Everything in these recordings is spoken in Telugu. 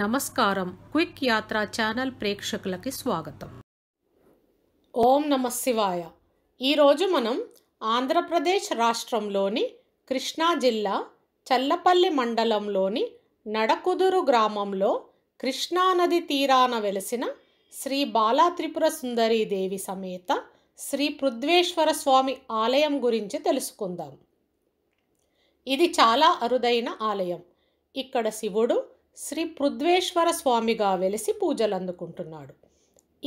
నమస్కారం క్విక్ యాత్ర ఛానల్ ప్రేక్షకులకి స్వాగతం ఓం నమ శివాయ ఈరోజు మనం ఆంధ్రప్రదేశ్ రాష్ట్రంలోని కృష్ణా జిల్లా చల్లపల్లి మండలంలోని నడకుదురు గ్రామంలో కృష్ణానది తీరాన వెలిసిన శ్రీ బాలాత్రిపుర సుందరీదేవి సమేత శ్రీ పృథ్వేశ్వర స్వామి ఆలయం గురించి తెలుసుకుందాం ఇది చాలా అరుదైన ఆలయం ఇక్కడ శివుడు శ్రీ పృథ్వేశ్వర స్వామిగా వెలిసి పూజలు అందుకుంటున్నాడు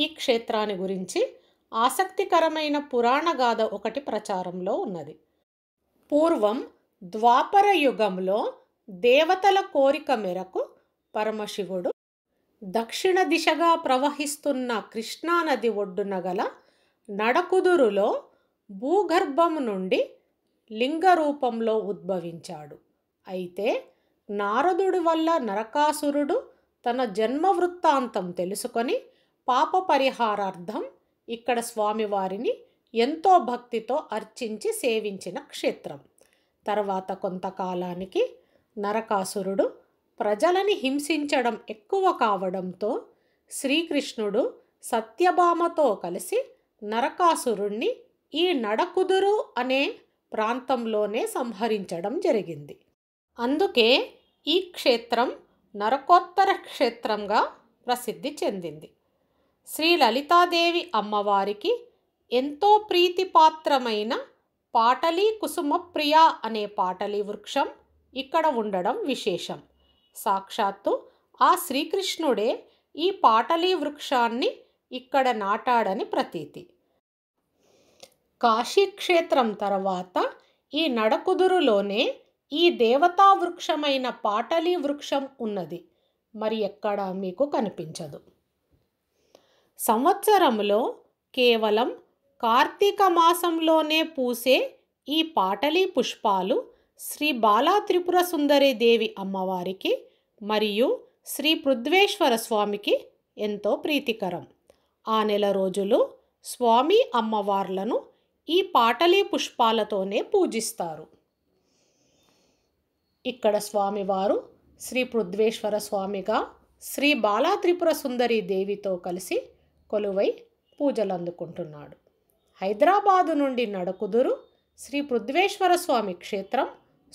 ఈ క్షేత్రాన్ని గురించి ఆసక్తికరమైన పురాణ గాథ ఒకటి ప్రచారంలో ఉన్నది పూర్వం ద్వాపర యుగంలో దేవతల కోరిక మేరకు పరమశివుడు దక్షిణ దిశగా ప్రవహిస్తున్న కృష్ణానది ఒడ్డున గల నడకుదురులో భూగర్భం నుండి లింగ రూపంలో ఉద్భవించాడు అయితే నారదుడి వల్ల నరకాసురుడు తన జన్మ వృత్తాంతం తెలుసుకొని పాప పరిహారార్థం ఇక్కడ స్వామివారిని ఎంతో భక్తితో అర్చించి సేవించిన క్షేత్రం తర్వాత కొంతకాలానికి నరకాసురుడు ప్రజలని హింసించడం ఎక్కువ కావడంతో శ్రీకృష్ణుడు సత్యభామతో కలిసి నరకాసురుణ్ణి ఈ నడకుదురు అనే ప్రాంతంలోనే సంహరించడం జరిగింది అందుకే ఈ క్షేత్రం నరకోత్తర క్షేత్రంగా ప్రసిద్ధి చెందింది శ్రీ లలితాదేవి అమ్మవారికి ఎంతో ప్రీతిపాత్రమైన పాటలీ కుసుమప్రియ అనే పాటలీ వృక్షం ఇక్కడ ఉండడం విశేషం సాక్షాత్తు ఆ శ్రీకృష్ణుడే ఈ పాటలీ వృక్షాన్ని ఇక్కడ నాటాడని ప్రతీతి కాశీక్షేత్రం తర్వాత ఈ నడకుదురులోనే ఈ దేవతా వృక్షమైన పాటలి వృక్షం ఉన్నది మరి ఎక్కడ మీకు కనిపించదు సంవత్సరంలో కేవలం కార్తీక మాసంలోనే పూసే ఈ పాటలి పుష్పాలు శ్రీ బాలా త్రిపుర దేవి అమ్మవారికి మరియు శ్రీ పృథ్వేశ్వర స్వామికి ఎంతో ప్రీతికరం ఆ నెల రోజులు స్వామి అమ్మవార్లను ఈ పాటలి పుష్పాలతోనే పూజిస్తారు ఇక్కడ స్వామివారు శ్రీ పృథ్వేశ్వర స్వామిగా శ్రీ బాలాత్రిపుర సుందరి దేవితో కలిసి కొలువై పూజలు అందుకుంటున్నాడు హైదరాబాదు నుండి నడకుదురు శ్రీ పృథ్వేశ్వర స్వామి క్షేత్రం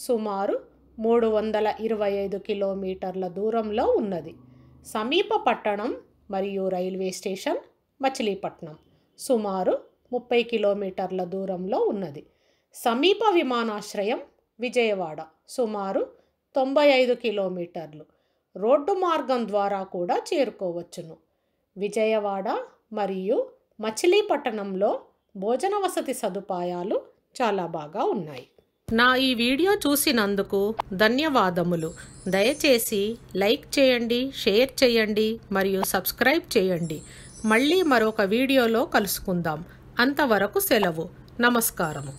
సుమారు మూడు వందల ఇరవై ఐదు కిలోమీటర్ల దూరంలో ఉన్నది సమీప పట్టణం మరియు రైల్వే స్టేషన్ మచిలీపట్నం సుమారు ముప్పై కిలోమీటర్ల దూరంలో ఉన్నది సమీప విమానాశ్రయం విజయవాడ సుమారు తొంభై ఐదు కిలోమీటర్లు రోడ్డు మార్గం ద్వారా కూడా చేరుకోవచ్చును విజయవాడ మరియు మచిలీపట్టణంలో భోజన వసతి సదుపాయాలు చాలా బాగా ఉన్నాయి నా ఈ వీడియో చూసినందుకు ధన్యవాదములు దయచేసి లైక్ చేయండి షేర్ చేయండి మరియు సబ్స్క్రైబ్ చేయండి మళ్ళీ మరొక వీడియోలో కలుసుకుందాం అంతవరకు సెలవు నమస్కారము